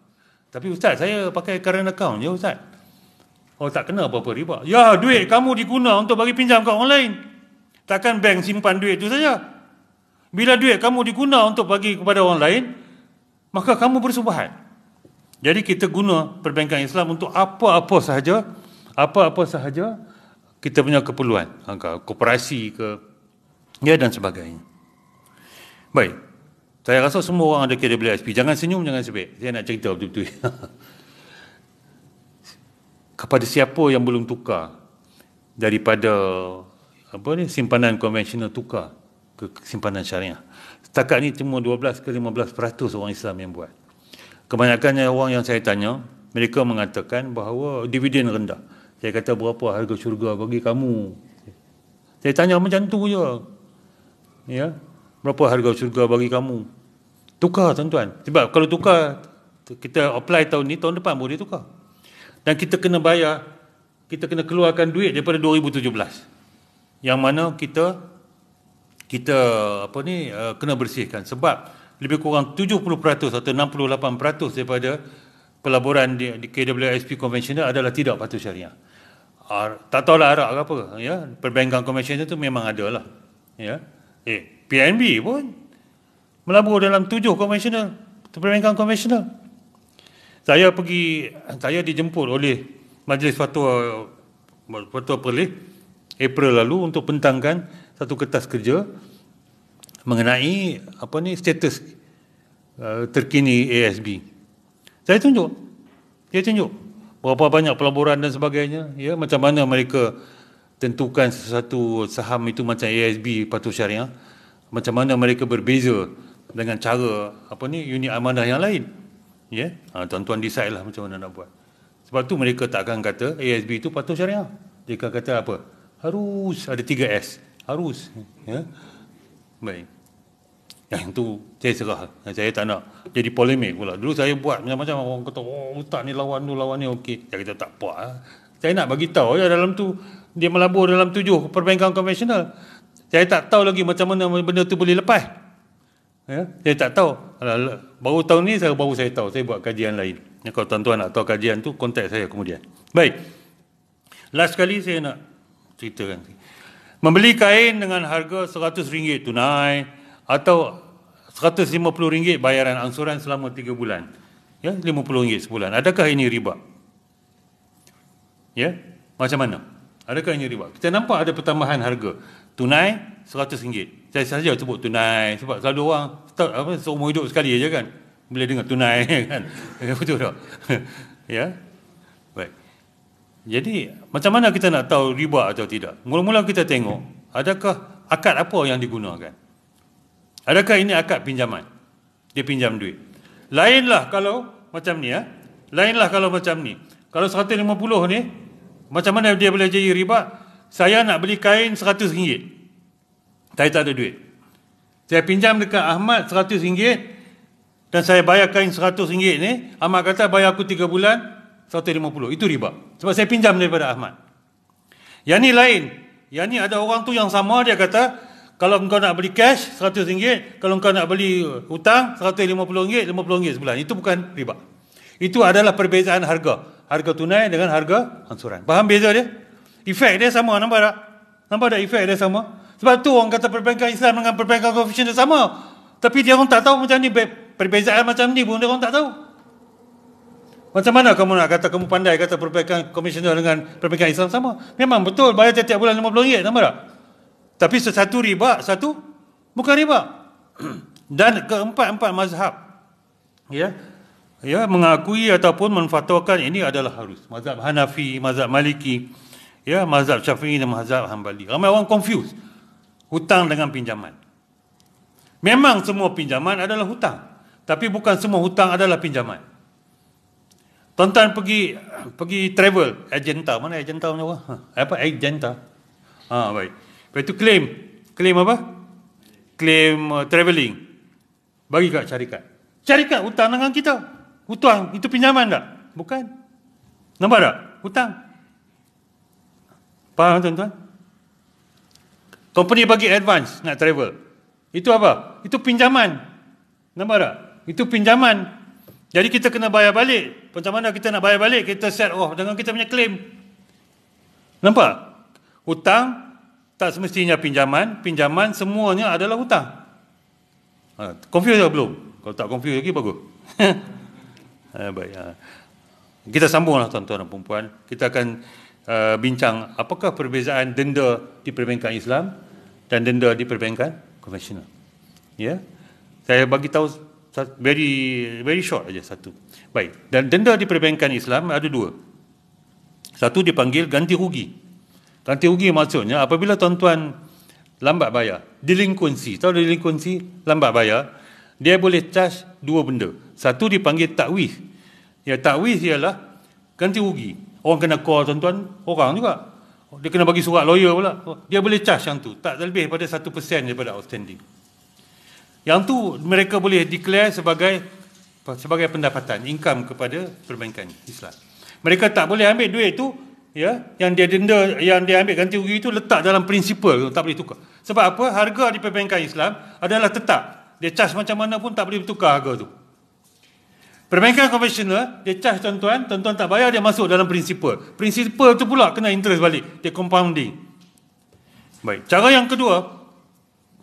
tapi ustaz saya pakai current account ya ustaz Oh tak kena apa-apa riba. Ya duit kamu diguna untuk bagi pinjam ke online. Takkan bank simpan duit tu saja. Bila duit kamu diguna untuk bagi kepada orang lain, maka kamu bersubahat. Jadi kita guna perbankan Islam untuk apa-apa sahaja, apa-apa sahaja kita punya keperluan. Angka ha, koperasi ke ya dan sebagainya. Baik. Saya rasa semua orang ada KWSP. Jangan senyum, jangan sebek. Saya nak cerita betul-betul. Kepada siapa yang belum tukar daripada apa ni simpanan konvensional tukar ke simpanan syariah. Setakat ini cuma 12 ke 15 peratus orang Islam yang buat. Kebanyakannya orang yang saya tanya, mereka mengatakan bahawa dividen rendah. Saya kata berapa harga syurga bagi kamu? Saya tanya macam tu je. Ya? Berapa harga syurga bagi kamu? Tukar tuan-tuan. Sebab kalau tukar, kita apply tahun ni, tahun depan boleh tukar. Dan kita kena bayar, kita kena keluarkan duit daripada 2017. Yang mana kita kita apa ni eh, kena bersihkan sebab lebih kurang 70% atau 68% daripada pelaburan di, di KWSP konvensional adalah tidak patuh syariah. Ar, ah, tak tahulah arak ke apa ya perbankan konvensional tu memang ada lah ya eh PNB pun melabur dalam tujuh konvensional perbankan konvensional saya pergi saya dijemput oleh majlis fatwa fatwa perlis April lalu untuk pentangkan satu kertas kerja mengenai apa ni status uh, terkini ASB. Saya tunjuk. Dia tunjuk berapa banyak pelaburan dan sebagainya, ya macam mana mereka tentukan sesuatu saham itu macam ASB patuh syariah, macam mana mereka berbeza dengan cara apa ni unit amanah yang lain. Ya, ha, tuan-tuan decide lah macam mana nak buat. Sebab tu mereka tak akan kata ASB itu patuh syariah. Dia akan kata apa? Harus ada tiga s harus ya baik yang itu saya serah saya tak nak jadi polemik pula dulu saya buat macam-macam orang kata oh ustaz ni lawan tu lawan ni okey saya kata tak apa ah. saya nak bagi tahu ya dalam tu dia melabur dalam tujuh perbankan konvensional saya tak tahu lagi macam mana benda tu boleh lepas ya saya tak tahu baru tahun ni saya baru saya tahu saya buat kajian lain ya, kalau tuan-tuan nak tahu kajian tu kontak saya kemudian baik last kali saya nak ceritakan sikit membeli kain dengan harga RM100 tunai atau RM150 bayaran angsuran selama 3 bulan. Ya, RM50 sebulan. Adakah ini riba? Ya, macam mana? Adakah ini riba? Kita nampak ada pertambahan harga tunai RM100. Saya saja sebut tunai sebab selalu orang start, apa, seumur hidup sekali aja kan. Boleh dengar tunai kan. Betul tak? ya. Jadi macam mana kita nak tahu riba atau tidak? Mula-mula kita tengok adakah akad apa yang digunakan? Adakah ini akad pinjaman? Dia pinjam duit. Lainlah kalau macam ni ya. Lainlah kalau macam ni. Kalau 150 ni macam mana dia boleh jadi riba? Saya nak beli kain 100 ringgit. Saya tak ada duit. Saya pinjam dekat Ahmad 100 ringgit dan saya bayar kain 100 ringgit ni, Ahmad kata bayar aku 3 bulan, 150. Itu riba. Sebab saya pinjam daripada Ahmad. Yang ni lain. Yang ni ada orang tu yang sama dia kata, kalau kau nak beli cash 100 ringgit, kalau kau nak beli hutang RM150, RM50 sebulan. Itu bukan riba. Itu adalah perbezaan harga. Harga tunai dengan harga ansuran. Faham beza dia? Efek dia sama, nampak tak? Nampak tak efek dia sama? Sebab tu orang kata perbankan Islam dengan perbankan konfusion sama. Tapi dia orang tak tahu macam ni. Perbezaan macam ni pun dia orang tak tahu. Macam mana kamu nak kata kamu pandai kata perbaikan komisioner dengan perbaikan Islam sama? Memang betul bayar setiap bulan RM50, nama tak? Tapi satu riba, satu bukan riba. Dan keempat-empat mazhab ya, ya mengakui ataupun menfatwakan ini adalah harus. Mazhab Hanafi, mazhab Maliki, ya mazhab Syafi'i dan mazhab Hambali. Ramai orang confused. Hutang dengan pinjaman. Memang semua pinjaman adalah hutang. Tapi bukan semua hutang adalah pinjaman. Tuan-tuan pergi pergi travel agenta mana agenta punya apa? Ha, apa agenta? Ha baik. Lepas tu claim. Claim apa? Claim uh, travelling. Bagi kat syarikat. Syarikat hutang dengan kita. Hutang itu pinjaman tak? Bukan. Nampak tak? Hutang. Faham tuan-tuan? Company bagi advance nak travel. Itu apa? Itu pinjaman. Nampak tak? Itu pinjaman. Jadi kita kena bayar balik macam mana kita nak bayar balik Kita set off oh, dengan kita punya claim Nampak? Hutang tak semestinya pinjaman Pinjaman semuanya adalah hutang ha, Confuse atau belum? Kalau tak confuse lagi bagus ha, Baik ha. Kita sambunglah tuan-tuan dan perempuan Kita akan uh, bincang Apakah perbezaan denda di perbankan Islam Dan denda di perbankan konvensional Ya yeah? Saya bagi tahu very very short aja satu. Baik. Dan denda di perbankan Islam ada dua. Satu dipanggil ganti rugi. Ganti rugi maksudnya apabila tuan-tuan lambat bayar, delinquency, tahu delinquency, lambat bayar, dia boleh charge dua benda. Satu dipanggil takwis. Ya takwis ialah ganti rugi. Orang kena call tuan-tuan, orang juga. Dia kena bagi surat lawyer pula. Dia boleh charge yang tu. Tak lebih pada 1% daripada outstanding. Yang tu mereka boleh declare sebagai sebagai pendapatan income kepada perbankan Islam. Mereka tak boleh ambil duit itu, ya yang dia denda yang dia ambil ganti rugi itu letak dalam prinsipal tak boleh tukar. Sebab apa? Harga di perbankan Islam adalah tetap. Dia charge macam mana pun tak boleh tukar harga tu. Perbankan konvensional dia charge tuan-tuan, tuan-tuan tak bayar dia masuk dalam prinsipal. Prinsipal tu pula kena interest balik. Dia compounding. Baik, cara yang kedua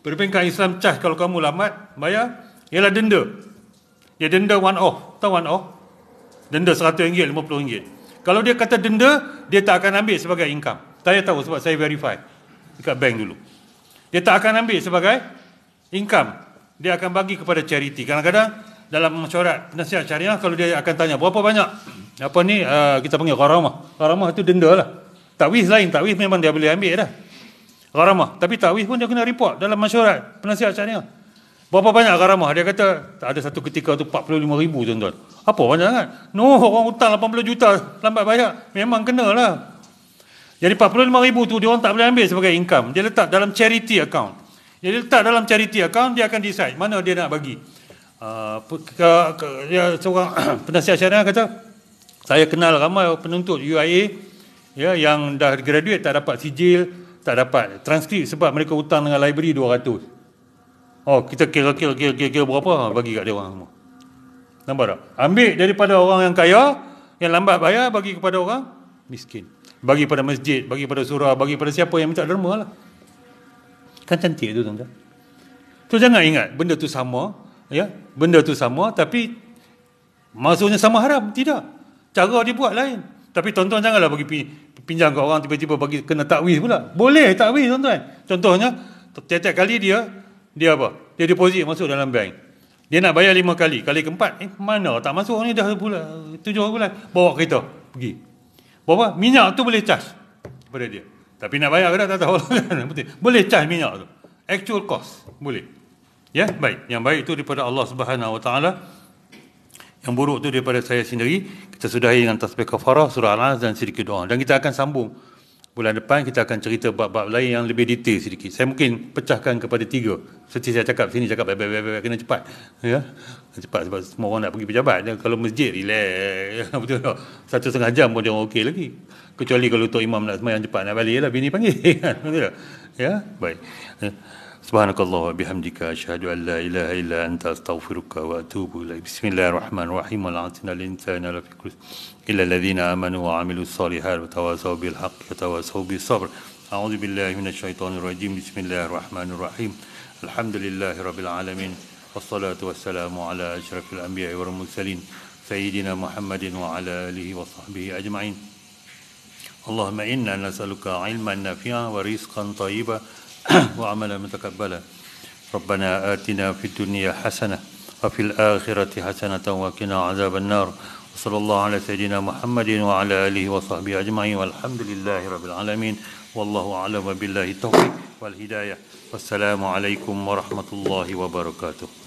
Berbincang Islam cah kalau kamu lambat bayar ialah denda. Ya denda one off, tahu one off? Denda 100 ringgit, 50 ringgit. Kalau dia kata denda, dia tak akan ambil sebagai income. Saya tahu sebab saya verify dekat bank dulu. Dia tak akan ambil sebagai income. Dia akan bagi kepada charity. Kadang-kadang dalam mesyuarat penasihat syariah kalau dia akan tanya berapa banyak apa ni uh, kita panggil gharamah. Gharamah itu denda lah. Takwis lain, takwis memang dia boleh ambil dah gharamah. Tapi tawih pun dia kena report dalam masyarakat. Penasihat syariah. Berapa banyak gharamah? Dia kata, tak ada satu ketika tu 45 ribu tuan-tuan. Apa banyak sangat? No, orang hutang 80 juta lambat bayar. Memang lah. Jadi 45 ribu tu, dia orang tak boleh ambil sebagai income. Dia letak dalam charity account. dia letak dalam charity account, dia akan decide mana dia nak bagi. Uh, ah, dia ya, seorang penasihat syariah kata, saya kenal ramai penuntut UIA ya, yang dah graduate tak dapat sijil, tak dapat transkrip sebab mereka hutang dengan library 200 oh kita kira kira kira kira, kira berapa ha, bagi kat dia orang semua nampak tak ambil daripada orang yang kaya yang lambat bayar bagi kepada orang miskin bagi pada masjid bagi pada surau, bagi pada siapa yang minta derma lah kan cantik tu tuan-tuan tu jangan ingat benda tu sama ya benda tu sama tapi maksudnya sama haram tidak cara dia buat lain tapi tuan-tuan janganlah bagi pinjam kat orang tiba-tiba bagi kena takwil pula. Boleh takwil tuan-tuan. Contohnya tiap kali dia dia apa? Dia deposit masuk dalam bank. Dia nak bayar lima kali. Kali keempat, eh mana tak masuk ni dah bulan, tujuh bulan. Bawa kereta pergi. Bawa minyak tu boleh cas pada dia. Tapi nak bayar ke tak tahu. Lah. boleh cas minyak tu. Actual cost. Boleh. Ya, baik. Yang baik itu daripada Allah Subhanahu Wa Taala yang buruk tu daripada saya sendiri kita sudahi dengan tasbih kafarah surah al-anas dan sedikit doa dan kita akan sambung bulan depan kita akan cerita bab-bab lain yang lebih detail sedikit saya mungkin pecahkan kepada tiga seperti saya cakap sini cakap baik, baik, baik, baik, kena cepat ya cepat sebab semua orang nak pergi pejabat dan ya, kalau masjid relax satu setengah jam pun jangan okey lagi kecuali kalau tok imam nak semayang cepat nak balik lah bini panggil kan betul ya baik ya. سبحانك الله وبحمدك أشهد أن لا إله إلا أنت أستغفرك وأتوب إليك بسم الله الرحمن الرحيم ولعتنا الإنسان لفي إلا الذين آمنوا وعملوا الصالحات وتواصوا بالحق وتواصوا بالصبر أعوذ بالله من الشيطان الرجيم بسم الله الرحمن الرحيم الحمد لله رب العالمين والصلاة والسلام على أشرف الأنبياء والمرسلين سيدنا محمد وعلى آله وصحبه أجمعين اللهم إنا نسألك علما نافعا ورزقا طيبا وعملا متقبلا ربنا آتنا في الدنيا حسنة وفي الآخرة حسنة وقنا عذاب النار وصلى الله على سيدنا محمد وعلى آله وصحبه أجمعين والحمد لله رب العالمين والله أعلم بالله التوفيق والهداية والسلام عليكم ورحمة الله وبركاته